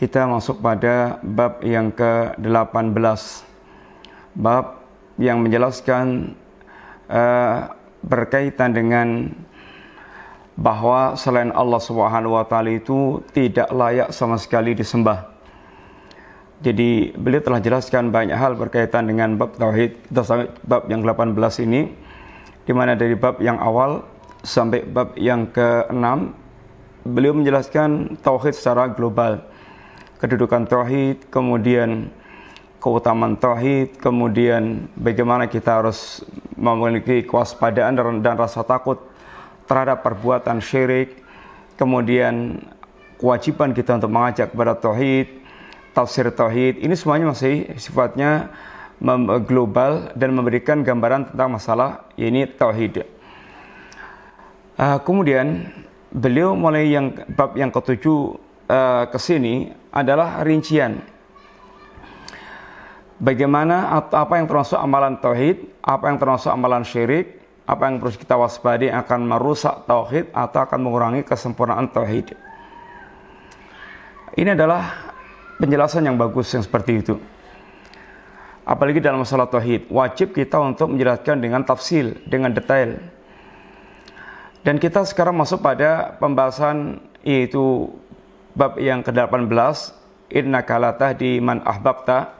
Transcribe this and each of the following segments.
kita masuk pada bab yang ke-18 bab yang menjelaskan uh, berkaitan dengan bahwa selain Allah Subhanahu wa taala itu tidak layak sama sekali disembah. Jadi beliau telah jelaskan banyak hal berkaitan dengan bab tauhid. bab yang ke-18 ini di mana dari bab yang awal sampai bab yang ke-6 beliau menjelaskan tauhid secara global kedudukan tauhid, kemudian keutamaan tauhid, kemudian bagaimana kita harus memiliki kewaspadaan dan, rasa takut terhadap perbuatan syirik, kemudian kewajiban kita untuk mengajak kepada tauhid, tafsir tauhid. Ini semuanya masih sifatnya global dan memberikan gambaran tentang masalah ini tauhid. Uh, kemudian beliau mulai yang bab yang ketujuh uh, ke sini adalah rincian bagaimana atau apa yang termasuk amalan tauhid, apa yang termasuk amalan syirik, apa yang perlu kita waspadai akan merusak tauhid atau akan mengurangi kesempurnaan tauhid. Ini adalah penjelasan yang bagus yang seperti itu. Apalagi dalam masalah tauhid, wajib kita untuk menjelaskan dengan tafsil, dengan detail. Dan kita sekarang masuk pada pembahasan yaitu bab yang ke-18 Inna kalatah di man ahbabta.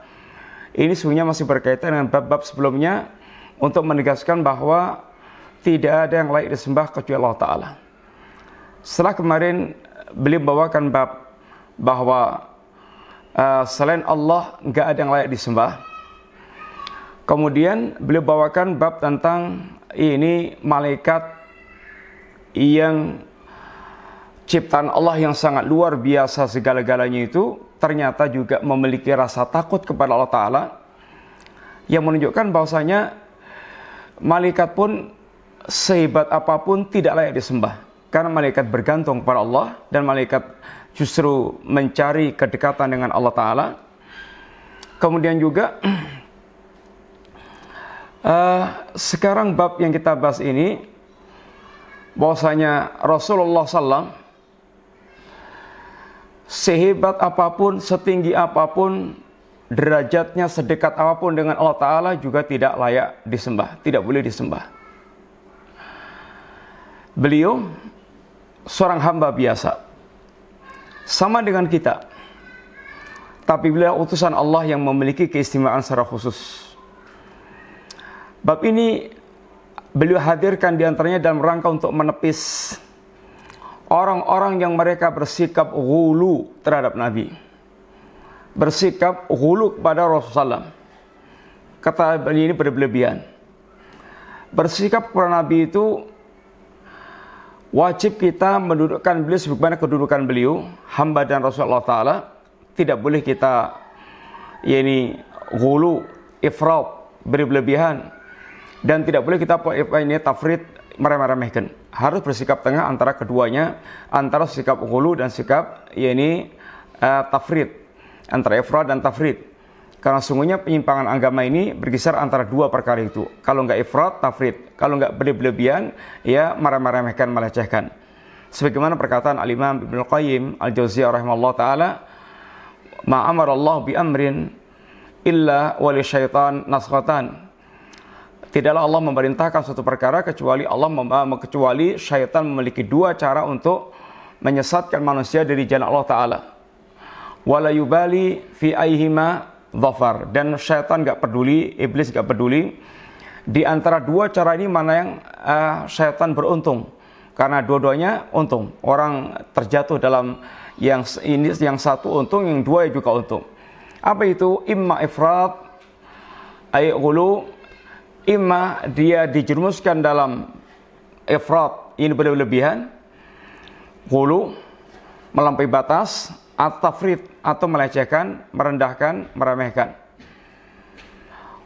Ini sebenarnya masih berkaitan dengan bab-bab sebelumnya untuk menegaskan bahwa tidak ada yang layak disembah kecuali Allah taala. Setelah kemarin beliau bawakan bab bahwa uh, selain Allah nggak ada yang layak disembah. Kemudian beliau bawakan bab tentang ini malaikat yang ciptaan Allah yang sangat luar biasa segala-galanya itu ternyata juga memiliki rasa takut kepada Allah Ta'ala yang menunjukkan bahwasanya malaikat pun sehebat apapun tidak layak disembah karena malaikat bergantung kepada Allah dan malaikat justru mencari kedekatan dengan Allah Ta'ala kemudian juga uh, sekarang bab yang kita bahas ini bahwasanya Rasulullah SAW sehebat apapun, setinggi apapun, derajatnya sedekat apapun dengan Allah Ta'ala juga tidak layak disembah, tidak boleh disembah. Beliau seorang hamba biasa, sama dengan kita, tapi beliau utusan Allah yang memiliki keistimewaan secara khusus. Bab ini beliau hadirkan diantaranya dalam rangka untuk menepis orang-orang yang mereka bersikap gulu terhadap Nabi. Bersikap gulu kepada Rasulullah SAW. Kata ini berlebihan. Bersikap kepada Nabi itu wajib kita mendudukkan beliau sebagaimana kedudukan beliau hamba dan Rasulullah Taala tidak boleh kita ini gulu ifrat berlebihan dan tidak boleh kita apa ini tafrid meremeh-remehkan harus bersikap tengah antara keduanya, antara sikap hulu dan sikap yakni uh, eh, tafrid, antara ifrat dan tafrid. Karena sungguhnya penyimpangan agama ini berkisar antara dua perkara itu. Kalau nggak ifrat, tafrid. Kalau nggak berlebihan, ya marah-marahkan, melecehkan. Sebagaimana perkataan Al-Imam Ibnu Qayyim Al-Jauziyah rahimahullah taala, "Ma amara Allah bi amrin illa wali syaitan nasqatan." Tidaklah Allah memerintahkan suatu perkara kecuali Allah eh, kecuali syaitan memiliki dua cara untuk menyesatkan manusia dari jalan Allah Taala. Walayubali fi aihima zafar dan syaitan nggak peduli, iblis nggak peduli di antara dua cara ini mana yang uh, syaitan beruntung karena dua-duanya untung. Orang terjatuh dalam yang ini yang satu untung, yang dua juga untung. Apa itu? Imma ifrat ay Ima dia dijerumuskan dalam efrat ini berlebihan hulu melampaui batas atau atau melecehkan merendahkan meremehkan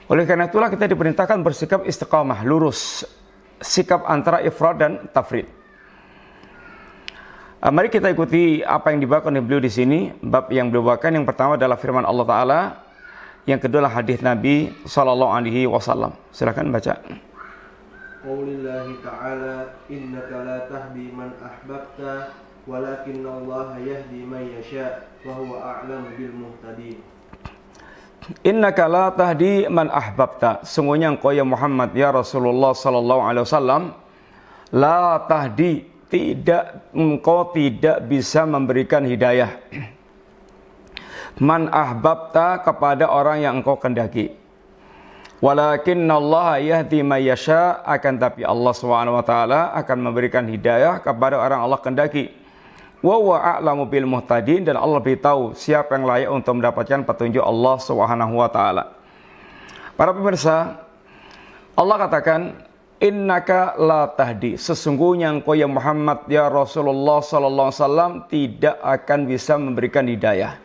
oleh karena itulah kita diperintahkan bersikap istiqamah lurus sikap antara ifrat dan tafrid eh, Mari kita ikuti apa yang dibawakan oleh beliau di sini. Bab yang beliau bawakan yang pertama adalah firman Allah Ta'ala yang kedua adalah hadis Nabi sallallahu alaihi wasallam. Silakan baca. Qaulillahi ta'ala innaka la tahdi man ahbabta walakin Allah yahdi man yasha wa huwa a'lamu bil muhtadin. Innaka la tahdi man ahbabta. Sungguhnya engkau ya Muhammad ya Rasulullah sallallahu alaihi wasallam la tahdi tidak engkau tidak bisa memberikan hidayah man ahbabta kepada orang yang engkau kendaki. Walakin Allah yahdi mayasha akan tapi Allah Subhanahu wa taala akan memberikan hidayah kepada orang Allah kendaki. Wa wa a'lamu bil muhtadin dan Allah lebih tahu siapa yang layak untuk mendapatkan petunjuk Allah Subhanahu wa taala. Para pemirsa, Allah katakan Innaka la tahdi Sesungguhnya engkau ya Muhammad ya Rasulullah Sallallahu Alaihi Wasallam Tidak akan bisa memberikan hidayah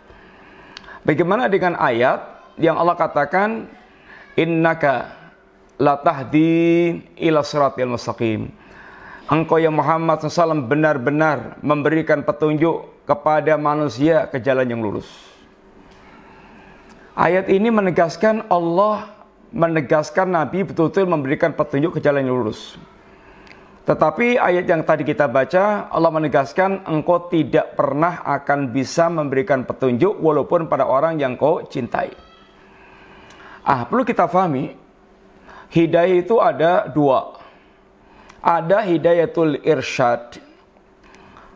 Bagaimana dengan ayat yang Allah katakan innaka latahdi ila siratil mustaqim. Engkau yang Muhammad SAW benar-benar memberikan petunjuk kepada manusia ke jalan yang lurus. Ayat ini menegaskan Allah menegaskan Nabi betul-betul memberikan petunjuk ke jalan yang lurus. Tetapi ayat yang tadi kita baca, Allah menegaskan engkau tidak pernah akan bisa memberikan petunjuk walaupun pada orang yang kau cintai. Ah, perlu kita fahami, hidayah itu ada dua. Ada hidayah hidayatul irsyad.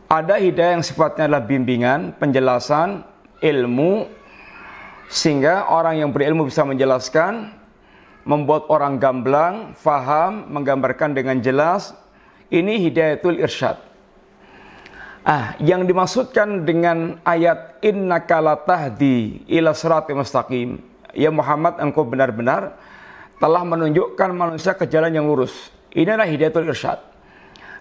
Ada hidayah yang sifatnya adalah bimbingan, penjelasan, ilmu, sehingga orang yang berilmu bisa menjelaskan, membuat orang gamblang, faham, menggambarkan dengan jelas, ini hidayatul irsyad. Ah, yang dimaksudkan dengan ayat innaka latahdi ila siratal mustaqim. Ya Muhammad engkau benar-benar telah menunjukkan manusia ke jalan yang lurus. Ini adalah hidayatul irsyad.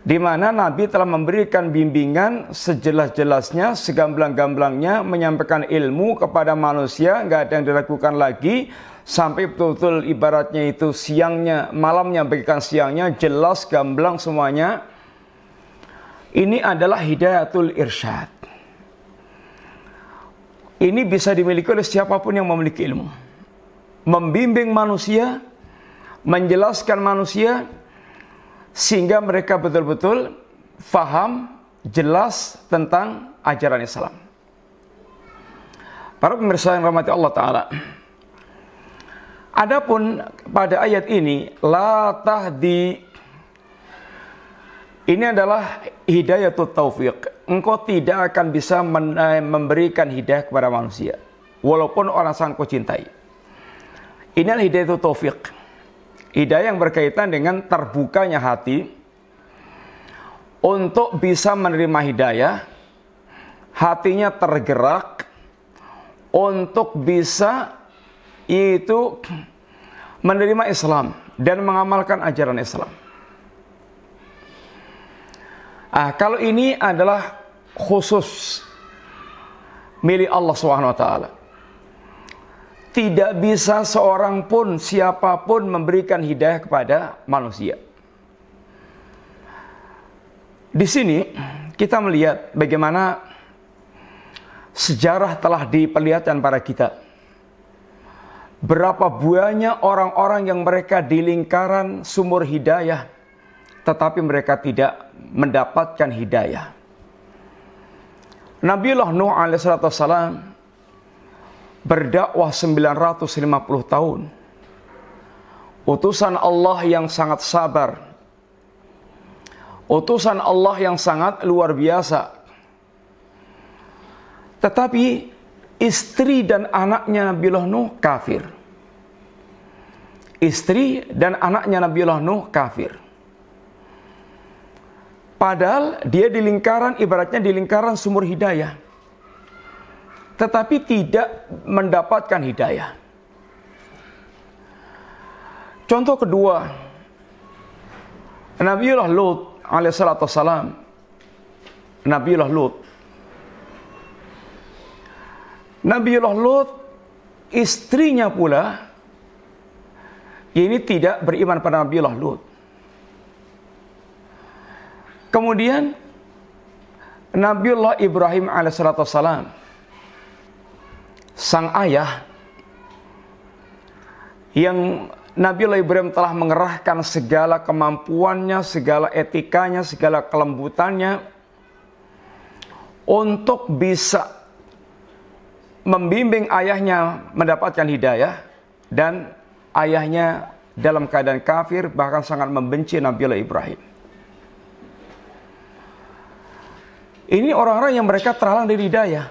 Di mana Nabi telah memberikan bimbingan sejelas-jelasnya, segamblang-gamblangnya, menyampaikan ilmu kepada manusia, nggak ada yang dilakukan lagi, sampai betul-betul ibaratnya itu siangnya, malamnya bagikan siangnya jelas gamblang semuanya. Ini adalah hidayatul irsyad. Ini bisa dimiliki oleh siapapun yang memiliki ilmu. Membimbing manusia, menjelaskan manusia sehingga mereka betul-betul faham jelas tentang ajaran Islam. Para pemirsa yang rahmati Allah Ta'ala Adapun pada ayat ini la tahdi ini adalah hidayatul taufik. Engkau tidak akan bisa eh, memberikan hidayah kepada manusia walaupun orang sangat kau cintai. Ini adalah hidayatul taufik. Hidayah yang berkaitan dengan terbukanya hati untuk bisa menerima hidayah, hatinya tergerak untuk bisa itu menerima Islam dan mengamalkan ajaran Islam. Ah, kalau ini adalah khusus milik Allah Subhanahu wa taala. Tidak bisa seorang pun siapapun memberikan hidayah kepada manusia. Di sini kita melihat bagaimana sejarah telah diperlihatkan para kita Berapa banyak orang-orang yang mereka di lingkaran sumur hidayah, tetapi mereka tidak mendapatkan hidayah. Nabiullah Nuh alaihissalam berdakwah 950 tahun. Utusan Allah yang sangat sabar. Utusan Allah yang sangat luar biasa. Tetapi istri dan anaknya Nabiullah Nuh kafir. Istri dan anaknya Nabiullah Nuh kafir. Padahal dia di lingkaran ibaratnya di lingkaran sumur hidayah. Tetapi tidak mendapatkan hidayah. Contoh kedua, Nabiullah Lut alaihissalatu wassalam, Nabiullah Lut Nabiullah Lut istrinya pula ini tidak beriman pada Nabiullah Lut. Kemudian Nabiullah Ibrahim alaihissalam sang ayah yang Nabiullah Ibrahim telah mengerahkan segala kemampuannya, segala etikanya, segala kelembutannya untuk bisa membimbing ayahnya mendapatkan hidayah dan ayahnya dalam keadaan kafir bahkan sangat membenci Nabiullah Ibrahim. Ini orang-orang yang mereka terhalang dari hidayah.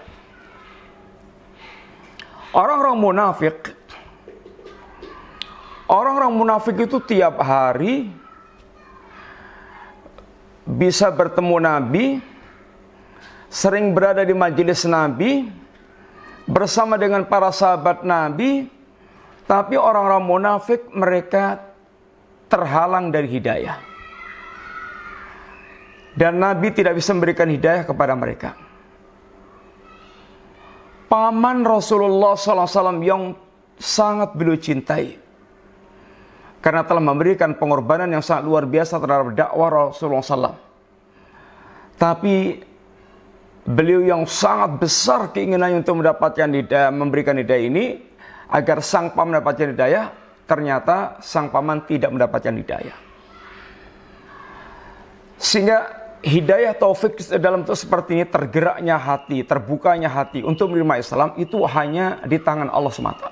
Orang-orang munafik Orang-orang munafik itu tiap hari bisa bertemu Nabi, sering berada di majelis Nabi, bersama dengan para sahabat Nabi, tapi orang-orang munafik mereka terhalang dari hidayah. Dan Nabi tidak bisa memberikan hidayah kepada mereka. Paman Rasulullah SAW yang sangat beliau cintai. Karena telah memberikan pengorbanan yang sangat luar biasa terhadap dakwah Rasulullah SAW. Tapi beliau yang sangat besar keinginannya untuk mendapatkan hidayah, memberikan hidayah ini agar sang paman mendapatkan hidayah, ternyata sang paman tidak mendapatkan hidayah. Sehingga hidayah taufik dalam itu seperti ini tergeraknya hati, terbukanya hati untuk menerima Islam itu hanya di tangan Allah semata.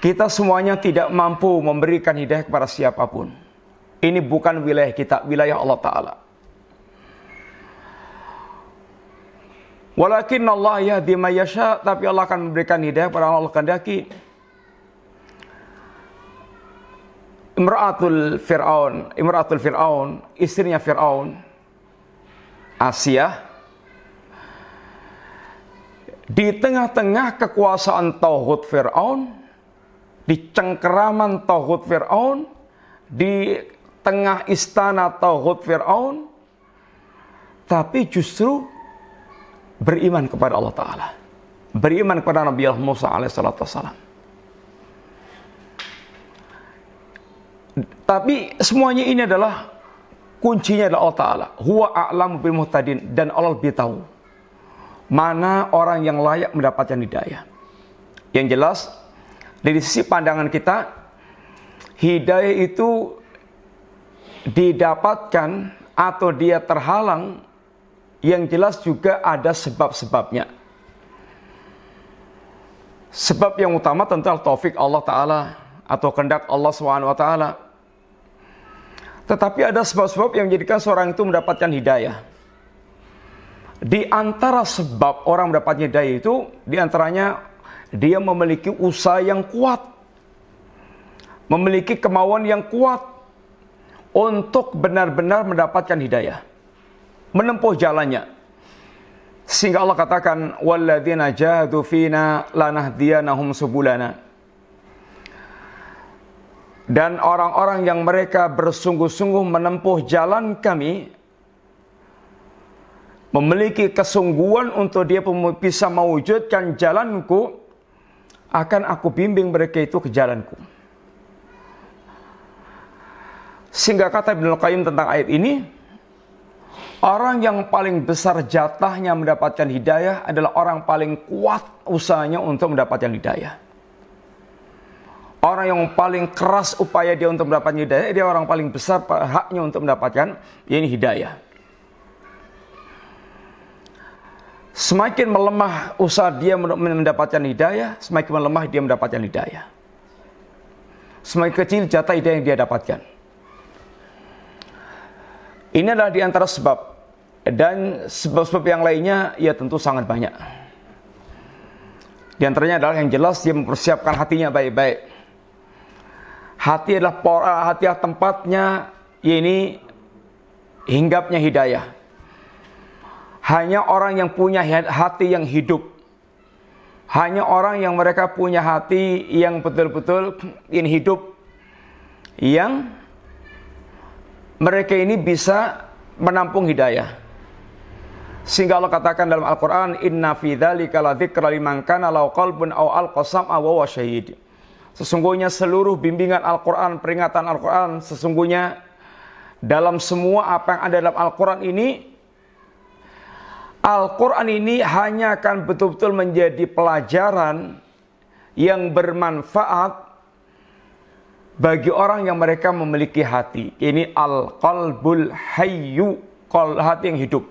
Kita semuanya tidak mampu memberikan hidayah kepada siapapun. Ini bukan wilayah kita, wilayah Allah Ta'ala. Walakin Allah ya mayasya, tapi Allah akan memberikan hidayah pada Allah Kandaki. Imratul Fir'aun, Imratul Fir'aun, istrinya Fir'aun, Asia, di tengah-tengah kekuasaan Tauhud Fir'aun, di cengkeraman Tauhud Fir'aun, di tengah istana Tauhud Fir'aun, tapi justru beriman kepada Allah Ta'ala. Beriman kepada Nabi Allah Musa alaihissalam. Tapi semuanya ini adalah kuncinya adalah Allah Ta'ala. Huwa a'lamu bil muhtadin. Dan Allah lebih tahu. Mana orang yang layak mendapatkan hidayah. Yang jelas, dari sisi pandangan kita, hidayah itu didapatkan atau dia terhalang yang jelas juga ada sebab-sebabnya. Sebab yang utama tentang taufik Allah Ta'ala atau kehendak Allah Subhanahu taala. Tetapi ada sebab-sebab yang menjadikan seorang itu mendapatkan hidayah. Di antara sebab orang mendapatkan hidayah itu di antaranya dia memiliki usaha yang kuat. Memiliki kemauan yang kuat untuk benar-benar mendapatkan hidayah menempuh jalannya. Sehingga Allah katakan, وَالَّذِينَ jahadu fina لَنَهْدِيَنَهُمْ subulana." Dan orang-orang yang mereka bersungguh-sungguh menempuh jalan kami, memiliki kesungguhan untuk dia bisa mewujudkan jalanku, akan aku bimbing mereka itu ke jalanku. Sehingga kata Ibnu Qayyim tentang ayat ini, Orang yang paling besar jatahnya mendapatkan hidayah adalah orang paling kuat usahanya untuk mendapatkan hidayah. Orang yang paling keras upaya dia untuk mendapatkan hidayah, dia orang paling besar haknya untuk mendapatkan ya ini hidayah. Semakin melemah usaha dia mendapatkan hidayah, semakin melemah dia mendapatkan hidayah. Semakin kecil jatah hidayah yang dia dapatkan. Ini adalah di antara sebab dan sebab-sebab yang lainnya ya tentu sangat banyak. Di antaranya adalah yang jelas dia mempersiapkan hatinya baik-baik. Hati adalah pora, eh, hati adalah tempatnya ini hinggapnya hidayah. Hanya orang yang punya hati yang hidup. Hanya orang yang mereka punya hati yang betul-betul ini hidup yang mereka ini bisa menampung hidayah. Sehingga Allah katakan dalam Al-Qur'an, "Inna fi dzalika ladzikra liman kana lau qalbun aw alqasam wa syahid." Sesungguhnya seluruh bimbingan Al-Qur'an, peringatan Al-Qur'an, sesungguhnya dalam semua apa yang ada dalam Al-Qur'an ini Al-Qur'an ini hanya akan betul-betul menjadi pelajaran yang bermanfaat bagi orang yang mereka memiliki hati. Ini al-qalbul hayyu, hati yang hidup.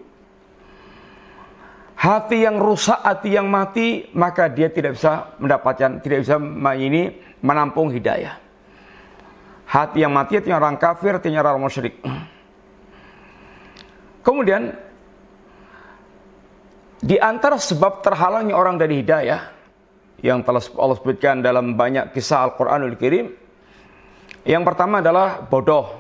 Hati yang rusak, hati yang mati, maka dia tidak bisa mendapatkan, tidak bisa ini menampung hidayah. Hati yang mati artinya orang kafir, artinya orang musyrik. Kemudian di antara sebab terhalangnya orang dari hidayah yang telah Allah sebutkan dalam banyak kisah Al-Qur'anul Al Kirim yang pertama adalah bodoh.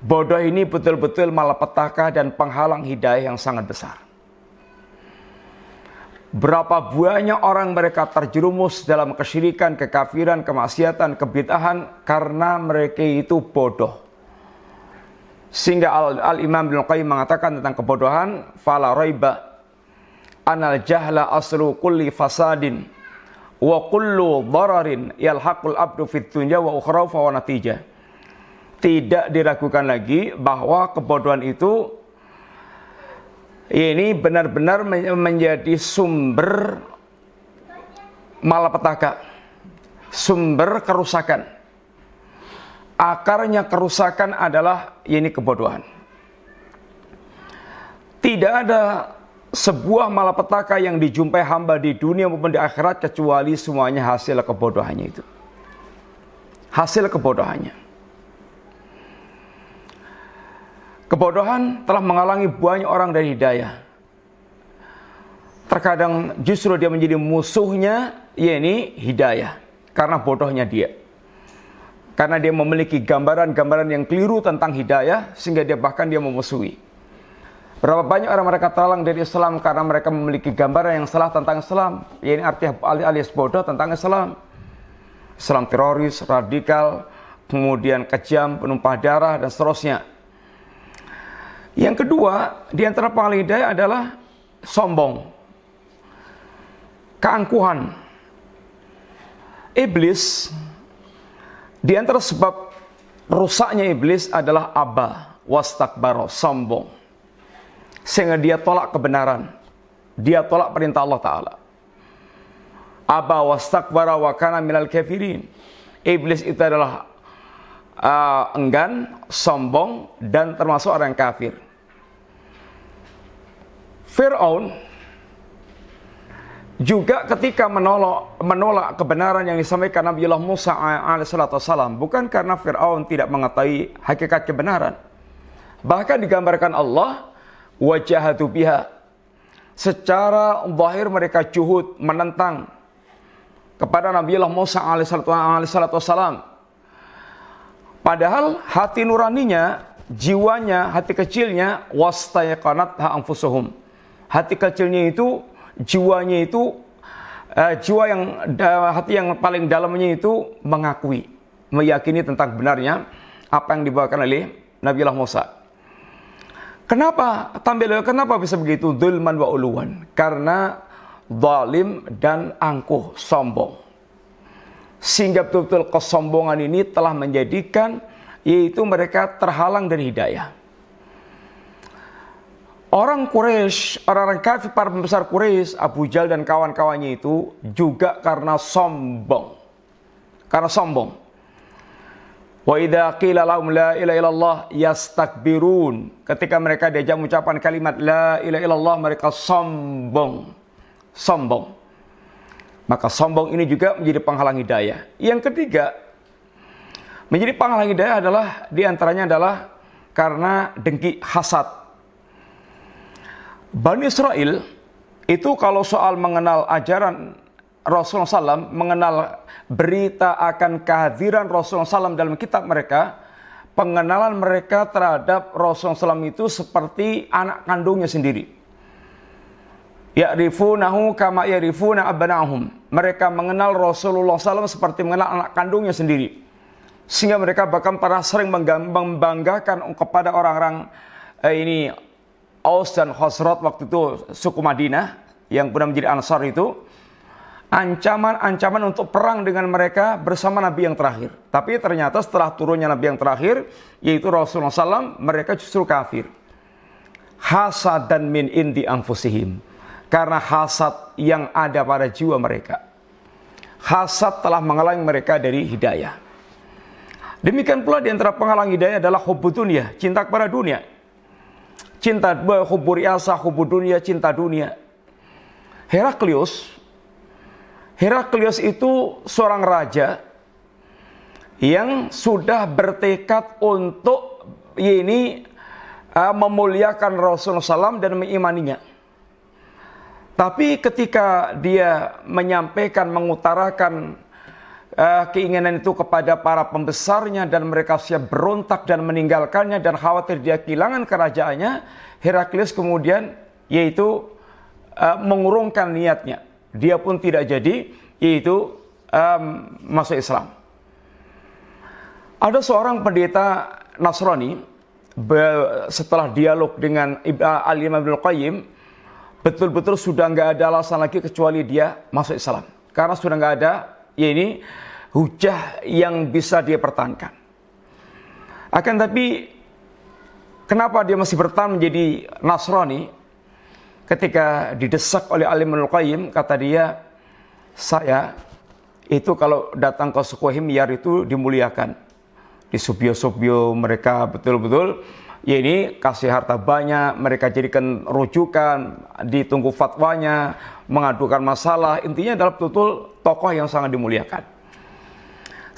Bodoh ini betul-betul malapetaka dan penghalang hidayah yang sangat besar. Berapa banyak orang mereka terjerumus dalam kesyirikan, kekafiran, kemaksiatan, kebitahan karena mereka itu bodoh. Sehingga Al-Imam Al Ibnu Qayyim mengatakan tentang kebodohan, fala raiba anal jahla aslu kulli fasadin wa kullu dararin yalhaqul abdu fit dunya wa ukhra wa Tidak diragukan lagi bahwa kebodohan itu ini benar-benar menjadi sumber malapetaka, sumber kerusakan. Akarnya kerusakan adalah ini kebodohan. Tidak ada sebuah malapetaka yang dijumpai hamba di dunia maupun di akhirat kecuali semuanya hasil kebodohannya itu. Hasil kebodohannya. Kebodohan telah menghalangi banyak orang dari hidayah. Terkadang justru dia menjadi musuhnya, yakni hidayah. Karena bodohnya dia. Karena dia memiliki gambaran-gambaran yang keliru tentang hidayah, sehingga dia bahkan dia memusuhi. Berapa banyak orang mereka terhalang dari Islam karena mereka memiliki gambaran yang salah tentang Islam, yaitu arti alias bodoh tentang Islam. Islam teroris, radikal, kemudian kejam, penumpah darah, dan seterusnya. Yang kedua, di antara daya adalah sombong, keangkuhan. Iblis, di antara sebab rusaknya iblis adalah aba, wastakbaro, sombong sehingga dia tolak kebenaran. Dia tolak perintah Allah Ta'ala. Aba wastakbara wa kana minal kafirin. Iblis itu adalah uh, enggan, sombong, dan termasuk orang kafir. Fir'aun juga ketika menolak, menolak kebenaran yang disampaikan Nabiullah Musa alaihissalam bukan karena Fir'aun tidak mengetahui hakikat kebenaran. Bahkan digambarkan Allah wajahatu biha. Secara zahir mereka juhud menentang kepada Nabi Allah Musa alaihissalam Padahal hati nuraninya, jiwanya, hati kecilnya wastayqanat anfusuhum. Hati kecilnya itu, jiwanya itu uh, jiwa yang eh, hati yang paling dalamnya itu mengakui, meyakini tentang benarnya apa yang dibawakan oleh Nabi Allah Musa. Kenapa tampil kenapa bisa begitu dulman wa uluan? Karena zalim dan angkuh, sombong. Sehingga betul-betul kesombongan ini telah menjadikan yaitu mereka terhalang dari hidayah. Orang Quraisy, orang-orang kafir para pembesar Quraisy, Abu Jal dan kawan-kawannya itu juga karena sombong. Karena sombong. Wa idza qila lahum la ilaha illallah yastakbirun. Ketika mereka diajak mengucapkan kalimat la ilaha illallah mereka sombong. Sombong. Maka sombong ini juga menjadi penghalang hidayah. Yang ketiga, menjadi penghalang hidayah adalah diantaranya adalah karena dengki hasad. Bani Israel itu kalau soal mengenal ajaran Rasulullah SAW mengenal berita akan kehadiran Rasulullah SAW dalam kitab mereka, pengenalan mereka terhadap Rasulullah SAW itu seperti anak kandungnya sendiri. Ya Ya'rifunahu kama ya'rifuna abnahum. Mereka mengenal Rasulullah SAW seperti mengenal anak kandungnya sendiri. Sehingga mereka bahkan pernah sering membanggakan kepada orang-orang eh, ini Aus dan Khosrat waktu itu suku Madinah yang pernah menjadi Ansar itu ancaman-ancaman untuk perang dengan mereka bersama Nabi yang terakhir. Tapi ternyata setelah turunnya Nabi yang terakhir, yaitu Rasulullah SAW, mereka justru kafir. Hasad dan min indi anfusihim. Karena hasad yang ada pada jiwa mereka. Hasad telah menghalangi mereka dari hidayah. Demikian pula di antara penghalang hidayah adalah hubud dunia, cinta kepada dunia. Cinta eh, hubur riasa, hubud dunia, cinta dunia. Heraklius Heraklius itu seorang raja yang sudah bertekad untuk ya ini uh, memuliakan Rasulullah SAW dan mengimaninya. Tapi ketika dia menyampaikan, mengutarakan uh, keinginan itu kepada para pembesarnya dan mereka siap berontak dan meninggalkannya dan khawatir dia kehilangan kerajaannya, Heraklius kemudian yaitu uh, mengurungkan niatnya dia pun tidak jadi yaitu um, masuk Islam. Ada seorang pendeta Nasrani setelah dialog dengan eh, Ali imam Qayyim betul-betul sudah nggak ada alasan lagi kecuali dia masuk Islam. Karena sudah nggak ada ya ini hujah yang bisa dia pertahankan. Akan tapi kenapa dia masih bertahan menjadi Nasrani? ketika didesak oleh Alimul Qayyim kata dia saya itu kalau datang ke suku Himyar itu dimuliakan di subyo-subyo mereka betul-betul ya ini kasih harta banyak mereka jadikan rujukan ditunggu fatwanya mengadukan masalah intinya adalah betul-betul tokoh yang sangat dimuliakan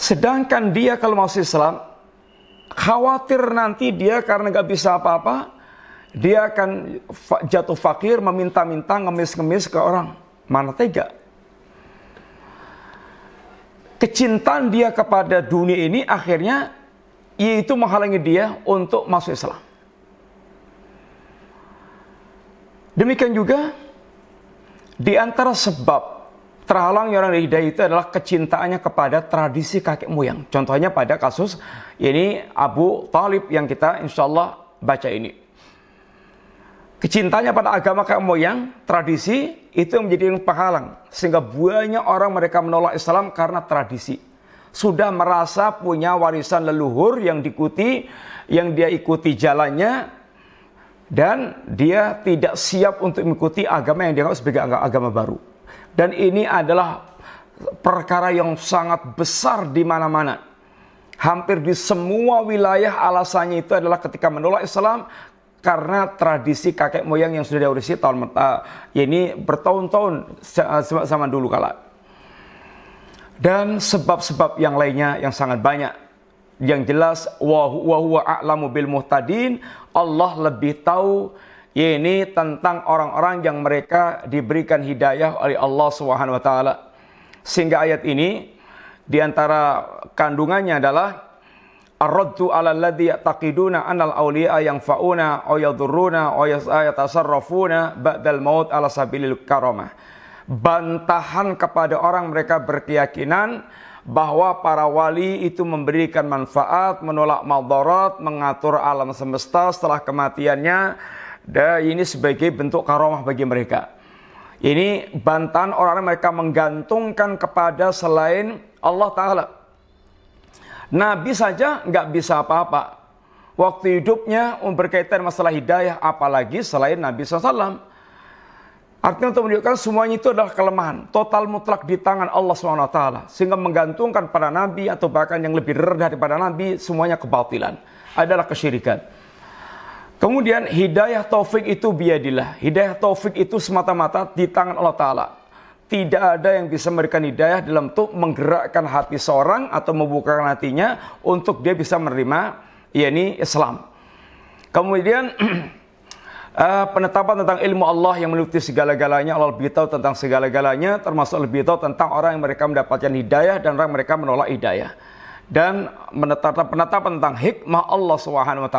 sedangkan dia kalau masih Islam khawatir nanti dia karena nggak bisa apa-apa dia akan jatuh fakir, meminta-minta, ngemis-ngemis ke orang. Mana tega? Kecintaan dia kepada dunia ini akhirnya yaitu menghalangi dia untuk masuk Islam. Demikian juga di antara sebab terhalang orang dari hidayah itu adalah kecintaannya kepada tradisi kakek moyang. Contohnya pada kasus ini Abu Talib yang kita insya Allah baca ini kecintanya pada agama kaum moyang, tradisi itu yang menjadi penghalang sehingga banyak orang mereka menolak Islam karena tradisi. Sudah merasa punya warisan leluhur yang diikuti, yang dia ikuti jalannya dan dia tidak siap untuk mengikuti agama yang dia dianggap sebagai agama baru. Dan ini adalah perkara yang sangat besar di mana-mana hampir di semua wilayah alasannya itu adalah ketika menolak Islam karena tradisi kakek moyang yang sudah diwarisi tahun uh, ini bertahun-tahun sama eh, dulu kala. Dan sebab-sebab yang lainnya yang sangat banyak. Yang jelas wa huwa a'lamu bil muhtadin, Allah lebih tahu ya ini tentang orang-orang yang mereka diberikan hidayah oleh Allah swt Sehingga ayat ini di antara kandungannya adalah Ar-raddu ala alladhi taqiduna anal awliya yang fauna aw yadurruna aw yatasarrafuna ba'dal maut ala sabilil karamah. Bantahan kepada orang mereka berkeyakinan bahwa para wali itu memberikan manfaat, menolak maldorot, mengatur alam semesta setelah kematiannya. Dan ini sebagai bentuk karomah bagi mereka. Ini bantahan orang mereka menggantungkan kepada selain Allah Ta'ala Nabi saja nggak bisa apa-apa. Waktu hidupnya berkaitan masalah hidayah, apalagi selain Nabi SAW. Artinya untuk menunjukkan semuanya itu adalah kelemahan. Total mutlak di tangan Allah SWT. Sehingga menggantungkan pada Nabi atau bahkan yang lebih rendah daripada Nabi, semuanya kebatilan. Adalah kesyirikan. Kemudian hidayah taufik itu biadilah. Hidayah taufik itu semata-mata di tangan Allah Ta'ala. Tidak ada yang bisa memberikan hidayah dalam untuk menggerakkan hati seorang atau membuka hatinya untuk dia bisa menerima yakni Islam. Kemudian uh, penetapan tentang ilmu Allah yang meliputi segala-galanya, Allah lebih tahu tentang segala-galanya, termasuk lebih tahu tentang orang yang mereka mendapatkan hidayah dan orang yang mereka menolak hidayah. Dan penetapan tentang hikmah Allah Swt.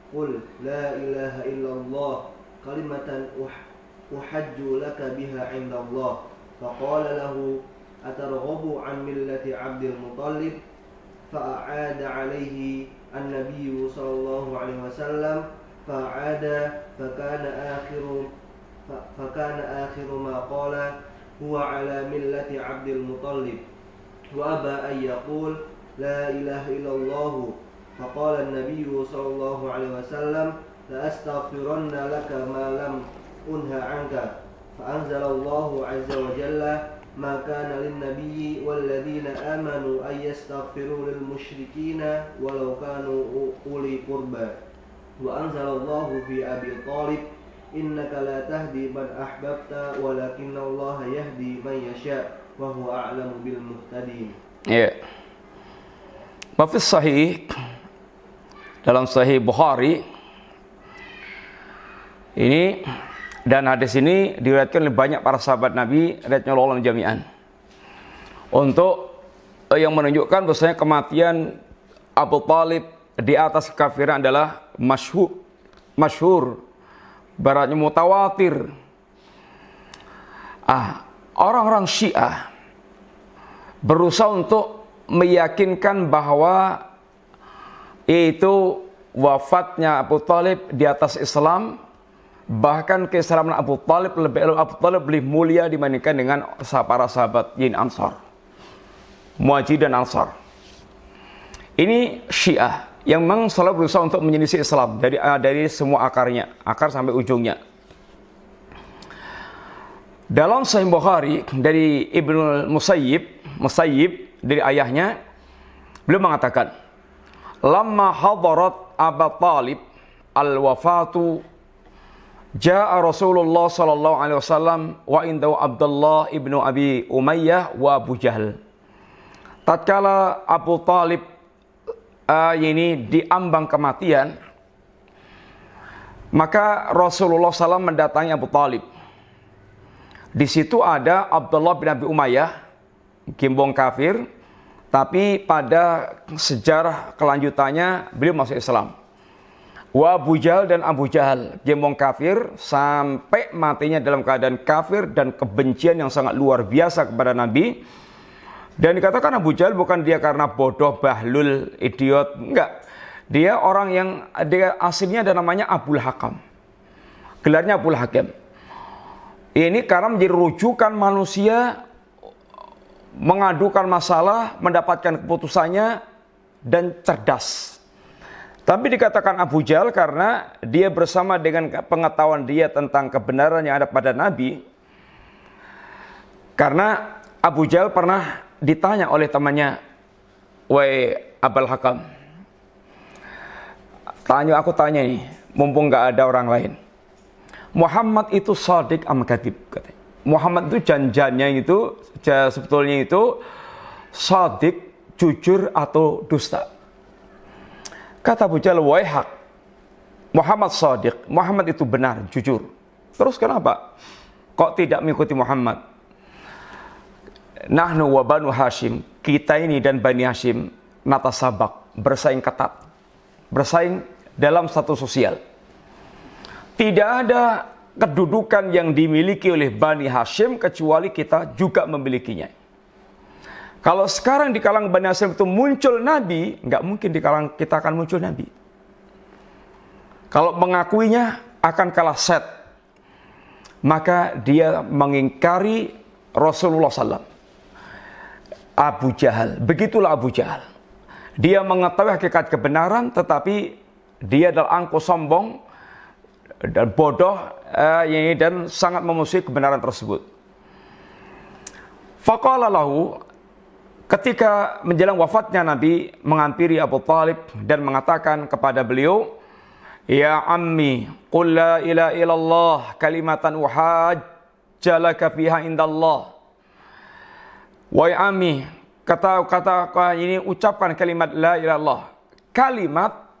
قل لا إله إلا الله كلمة أحج لك بها عند الله فقال له أترغب عن ملة عبد المطلب فأعاد عليه النبي صلى الله عليه وسلم فأعاد فكان آخر فكان آخر ما قال هو على ملة عبد المطلب وأبى أن يقول لا إله إلا الله فقال النبي صلى الله عليه وسلم لأستغفرن لك ما لم أنه عنك فأنزل الله عز وجل ما كان للنبي والذين آمنوا أن يستغفروا للمشركين ولو كانوا أولي قربى وأنزل الله في أبي طالب إنك لا تهدي من أحببت ولكن الله يهدي من يشاء وهو أعلم بالمهتدين. Yeah. في الصحيح dalam Sahih Bukhari ini dan hadis ini diriwayatkan oleh banyak para sahabat Nabi riwayatnya lolam jami'an untuk eh, yang menunjukkan bahwasanya kematian Abu Talib di atas kafiran adalah masyhur masyhur baratnya mutawatir ah orang-orang Syiah berusaha untuk meyakinkan bahwa yaitu wafatnya Abu Talib di atas Islam bahkan keislaman Abu Talib lebih Abu Talib lebih mulia dibandingkan dengan para sahabat Yin Ansor Muajid dan Ansor ini Syiah yang memang selalu berusaha untuk menyelisih Islam dari eh, dari semua akarnya akar sampai ujungnya dalam Sahih Bukhari dari Ibnu Musayyib, Musayyib dari ayahnya beliau mengatakan Lama hadarat Aba Talib al-wafatu Ja'a Rasulullah sallallahu alaihi wasallam wa indahu Abdullah ibnu Abi Umayyah wa Abu Jahal. Tatkala Abu Talib uh, ini diambang kematian, maka Rasulullah SAW mendatangi Abu Talib. Di situ ada Abdullah bin Abi Umayyah, gimbong kafir, tapi pada sejarah kelanjutannya beliau masuk Islam. Wa Abu Jahal dan Abu Jahal gemong kafir sampai matinya dalam keadaan kafir dan kebencian yang sangat luar biasa kepada Nabi. Dan dikatakan Abu Jahal bukan dia karena bodoh, bahlul, idiot, enggak. Dia orang yang dia aslinya ada namanya Abul Hakam. Gelarnya Abul Hakam. Ini karena menjadi rujukan manusia mengadukan masalah, mendapatkan keputusannya, dan cerdas. Tapi dikatakan Abu Jal karena dia bersama dengan pengetahuan dia tentang kebenaran yang ada pada Nabi. Karena Abu Jal pernah ditanya oleh temannya, Wai Abal Hakam, tanya aku tanya nih, mumpung nggak ada orang lain. Muhammad itu sadik am katanya. Muhammad itu janjannya itu sebetulnya itu sadik, jujur atau dusta. Kata Jahal, Waihak, Muhammad sadik, Muhammad itu benar, jujur. Terus kenapa? Kok tidak mengikuti Muhammad? Nahnu wa Banu Hashim, kita ini dan Bani Hashim, nata sabak, bersaing ketat. Bersaing dalam status sosial. Tidak ada kedudukan yang dimiliki oleh Bani Hashim kecuali kita juga memilikinya. Kalau sekarang di kalangan Bani Hashim itu muncul Nabi, nggak mungkin di kalangan kita akan muncul Nabi. Kalau mengakuinya akan kalah set. Maka dia mengingkari Rasulullah SAW. Abu Jahal, begitulah Abu Jahal. Dia mengetahui hakikat kebenaran tetapi dia adalah angku sombong dan bodoh uh, dan sangat memusuhi kebenaran tersebut. Faqala ketika menjelang wafatnya Nabi menghampiri Abu Talib dan mengatakan kepada beliau, Ya ammi, qul la ila illallah kalimatan uhajjalaka fiha indallah. Wai ammi, kata kata ini ucapkan kalimat la ilaha Kalimat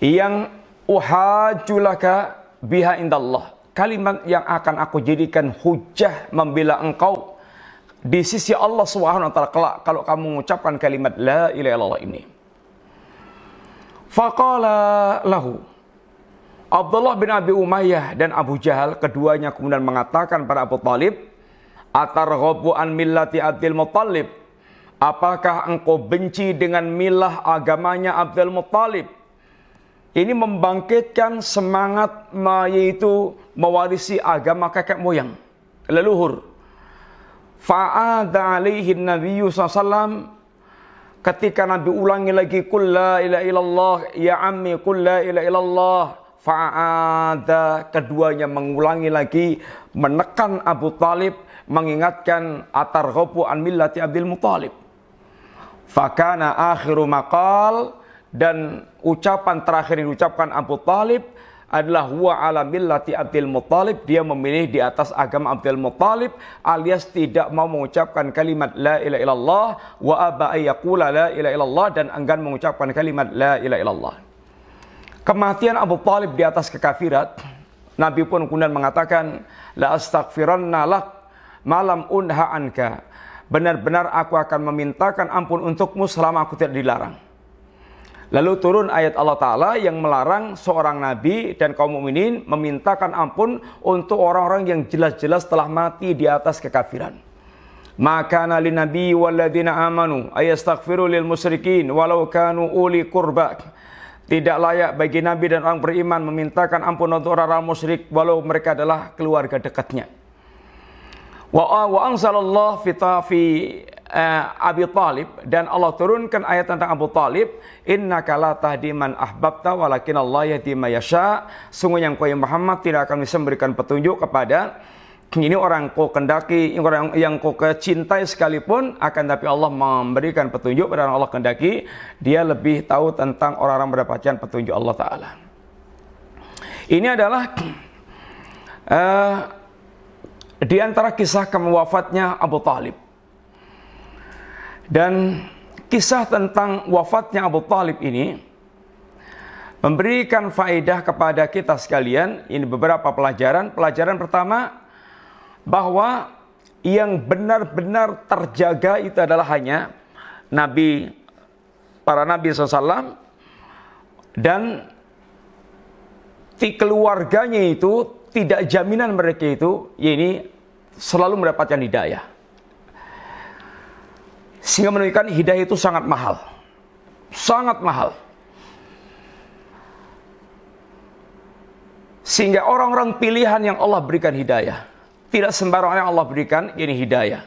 yang uhajulaka biha indallah. Kalimat yang akan aku jadikan hujah membela engkau di sisi Allah Subhanahu wa taala kelak kalau kamu mengucapkan kalimat la ilaha illallah ini. Faqala lahu Abdullah bin Abi Umayyah dan Abu Jahal keduanya kemudian mengatakan pada Abu Talib Atarghabu an millati Abdul Muttalib Apakah engkau benci dengan milah agamanya Abdul Muttalib? ini membangkitkan semangat yaitu mewarisi agama kakek moyang leluhur. Fa'adha alaihi nabiyyu sallam ketika Nabi ulangi lagi kul la ilaha illallah ya ammi kul la ilaha illallah fa'adha keduanya mengulangi lagi menekan Abu Talib mengingatkan atarghabu an millati Abdul Muthalib. Fakana akhiru maqal dan ucapan terakhir yang diucapkan Abu Talib adalah wa ala millati Abdul mutalib dia memilih di atas agama Abdul mutalib alias tidak mau mengucapkan kalimat la ilaha illallah wa aba ayyaqula la ilaha illallah dan enggan mengucapkan kalimat la ilaha illallah kematian Abu Talib di atas kekafirat Nabi pun kemudian mengatakan la astaghfiranna lak malam unha anka benar-benar aku akan memintakan ampun untukmu selama aku tidak dilarang Lalu turun ayat Allah Ta'ala yang melarang seorang nabi dan kaum mukminin memintakan ampun untuk orang-orang yang jelas-jelas telah mati di atas kekafiran. Maka nali nabi waladina amanu ayastaghfiru lil musyrikin walau kanu uli kurba. Tidak layak bagi nabi dan orang beriman memintakan ampun untuk orang-orang musyrik walau mereka adalah keluarga dekatnya. Wa wa fitafi uh, Abi Talib dan Allah turunkan ayat tentang Abu Talib Inna kala tahdi man ahbabta walakin Allah yahdi mayasha sungguhnya engkau yang Muhammad tidak akan bisa memberikan petunjuk kepada ini orang kau kendaki, orang yang kau kecintai sekalipun, akan tapi Allah memberikan petunjuk pada orang Allah kendaki. Dia lebih tahu tentang orang-orang mendapatkan petunjuk Allah Ta'ala. Ini adalah uh, di antara kisah kemewafatnya Abu Talib. Dan kisah tentang wafatnya Abu Talib ini memberikan faedah kepada kita sekalian. Ini beberapa pelajaran. Pelajaran pertama bahwa yang benar-benar terjaga itu adalah hanya Nabi para Nabi SAW dan di keluarganya itu tidak jaminan mereka itu ya ini selalu mendapatkan hidayah. Sehingga menunjukkan hidayah itu sangat mahal. Sangat mahal. Sehingga orang-orang pilihan yang Allah berikan hidayah. Tidak sembarangan yang Allah berikan, ini hidayah.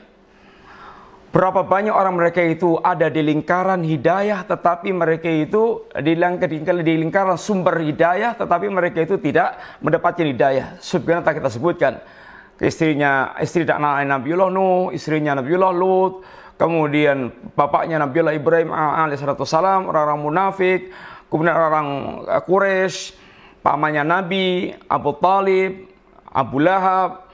Berapa banyak orang mereka itu ada di lingkaran hidayah, tetapi mereka itu di lingkaran, sumber hidayah, tetapi mereka itu tidak mendapatkan hidayah. Sebenarnya tak kita sebutkan. Istrinya, istri anak Nabiullah Nuh, istrinya Nabiullah Lut, kemudian bapaknya Nabiullah Ibrahim alaihissalam orang-orang munafik, kemudian orang eh, Quraisy, pamannya Nabi Abu Talib, Abu Lahab,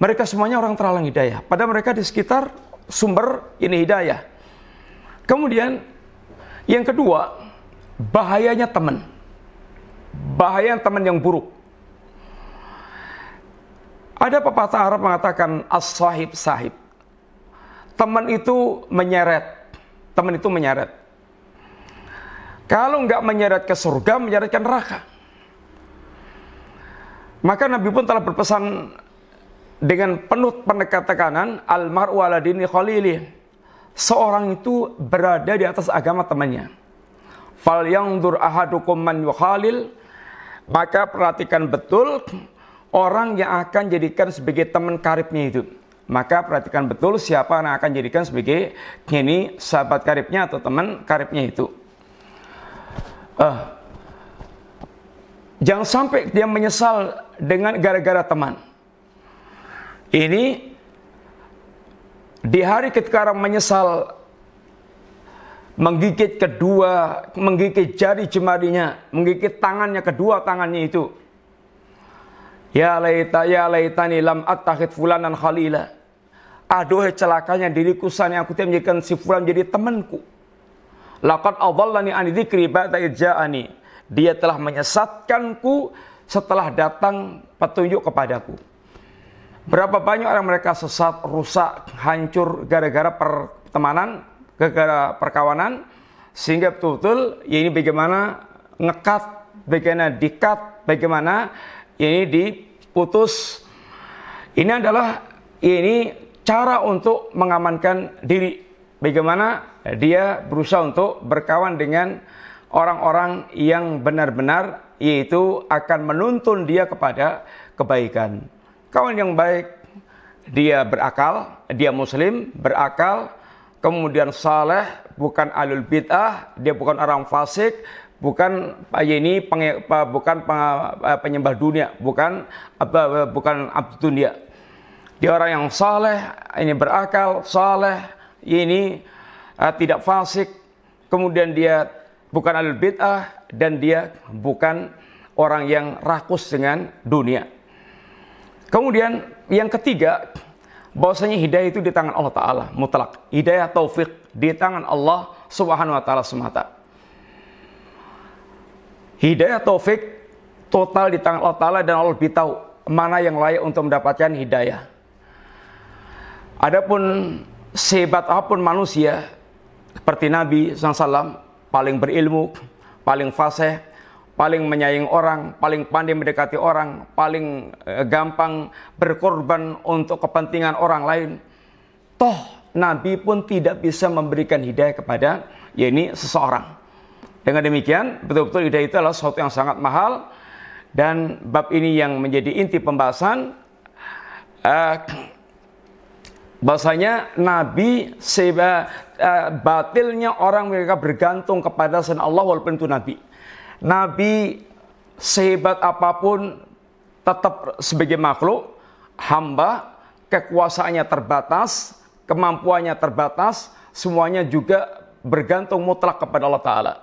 mereka semuanya orang terhalang hidayah. Pada mereka di sekitar sumber ini hidayah. Kemudian yang kedua, bahayanya teman. Bahaya teman yang buruk. Ada pepatah Arab mengatakan as-sahib sahib teman itu menyeret, teman itu menyeret. Kalau nggak menyeret ke surga, menyeret ke neraka. Maka Nabi pun telah berpesan dengan penuh penekat tekanan, almar waladini khalili. Seorang itu berada di atas agama temannya. Fal yang dur ahadukum man yukhalil, maka perhatikan betul orang yang akan jadikan sebagai teman karibnya itu maka perhatikan betul siapa yang akan jadikan sebagai ini sahabat karibnya atau teman karibnya itu. Uh, jangan sampai dia menyesal dengan gara-gara teman. Ini di hari ketika orang menyesal menggigit kedua, menggigit jari jemarinya, menggigit tangannya kedua tangannya itu. Ya laita ya laitani lam attakhid fulanan khalila. Aduh celakanya diriku sana aku tidak menjadikan si fulan menjadi temanku. Laqad adallani an dzikri ba'da ja'ani. Dia telah menyesatkanku setelah datang petunjuk kepadaku. Berapa banyak orang mereka sesat, rusak, hancur gara-gara pertemanan, gara-gara perkawanan sehingga betul-betul ya ini bagaimana ngekat, bagaimana dikat, bagaimana ya ini diputus. Ini adalah ya ini cara untuk mengamankan diri. Bagaimana dia berusaha untuk berkawan dengan orang-orang yang benar-benar yaitu akan menuntun dia kepada kebaikan. Kawan yang baik dia berakal, dia muslim, berakal, kemudian saleh, bukan alul bid'ah, dia bukan orang fasik, bukan pak eh, ini eh, bukan eh, penyembah dunia, bukan apa, bukan abdu dunia. Dia orang yang saleh, ini berakal, saleh, ini uh, tidak fasik. Kemudian dia bukan al bid'ah dan dia bukan orang yang rakus dengan dunia. Kemudian yang ketiga, bahwasanya hidayah itu di tangan Allah Ta'ala, mutlak. Hidayah taufik di tangan Allah Subhanahu Wa Ta'ala semata. Hidayah taufik total di tangan Allah Ta'ala dan Allah lebih tahu mana yang layak untuk mendapatkan hidayah. Adapun sehebat apapun manusia seperti Nabi SAW paling berilmu, paling fasih, paling menyayang orang, paling pandai mendekati orang, paling eh, gampang berkorban untuk kepentingan orang lain. Toh Nabi pun tidak bisa memberikan hidayah kepada yakni seseorang. Dengan demikian, betul-betul hidayah itu adalah sesuatu yang sangat mahal dan bab ini yang menjadi inti pembahasan uh, Bahasanya Nabi seba, uh, batilnya orang mereka bergantung kepada sen Allah walaupun itu Nabi. Nabi sehebat apapun tetap sebagai makhluk, hamba, kekuasaannya terbatas, kemampuannya terbatas, semuanya juga bergantung mutlak kepada Allah Ta'ala.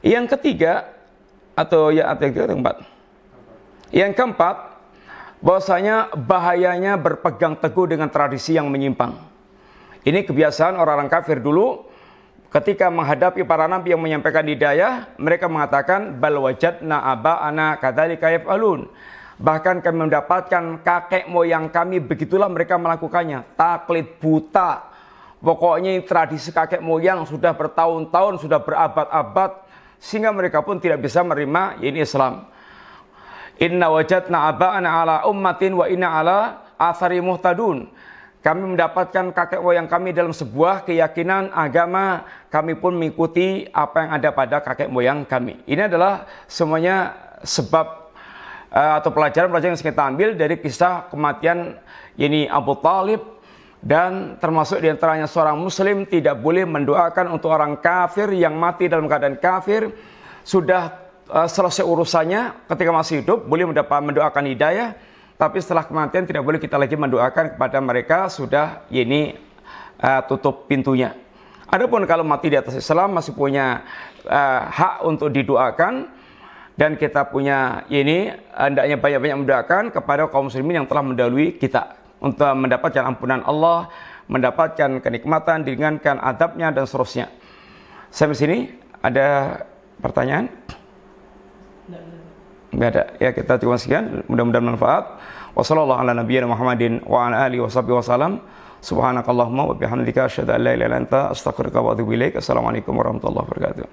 Yang ketiga, atau ya, atau yang keempat. Yang keempat, bahwasanya bahayanya berpegang teguh dengan tradisi yang menyimpang. Ini kebiasaan orang-orang kafir dulu ketika menghadapi para nabi yang menyampaikan hidayah, mereka mengatakan bal wajadna ana kadzalika yaf'alun. Bahkan kami mendapatkan kakek moyang kami begitulah mereka melakukannya. Taklid buta. Pokoknya tradisi kakek moyang sudah bertahun-tahun, sudah berabad-abad sehingga mereka pun tidak bisa menerima ini Islam. Inna wajatna aba'ana ala ummatin wa inna ala asari muhtadun. Kami mendapatkan kakek moyang kami dalam sebuah keyakinan agama, kami pun mengikuti apa yang ada pada kakek moyang kami. Ini adalah semuanya sebab eh, atau pelajaran-pelajaran yang kita ambil dari kisah kematian ini Abu Talib dan termasuk diantaranya seorang muslim tidak boleh mendoakan untuk orang kafir yang mati dalam keadaan kafir sudah Eh, selesai urusannya ketika masih hidup boleh mendapat mendoakan hidayah, tapi setelah kematian tidak boleh kita lagi mendoakan kepada mereka sudah ini uh, eh, tutup pintunya. Adapun kalau mati di atas Islam masih punya uh, hak untuk didoakan dan kita punya ini hendaknya banyak-banyak mendoakan kepada kaum muslimin yang telah mendahului kita untuk mendapatkan ampunan Allah, mendapatkan kenikmatan, diringankan adabnya dan seterusnya. Sampai sini ada pertanyaan? nggak ada ya kita cukup sekian mudah-mudahan manfaat wassalamualaikum warahmatullahi wabarakatuh muhammadin wa ala alihi subhanakallahumma wa bihamdika asyhadu an la ilaha illa anta astaghfiruka wa atubu ilaik assalamualaikum warahmatullahi wabarakatuh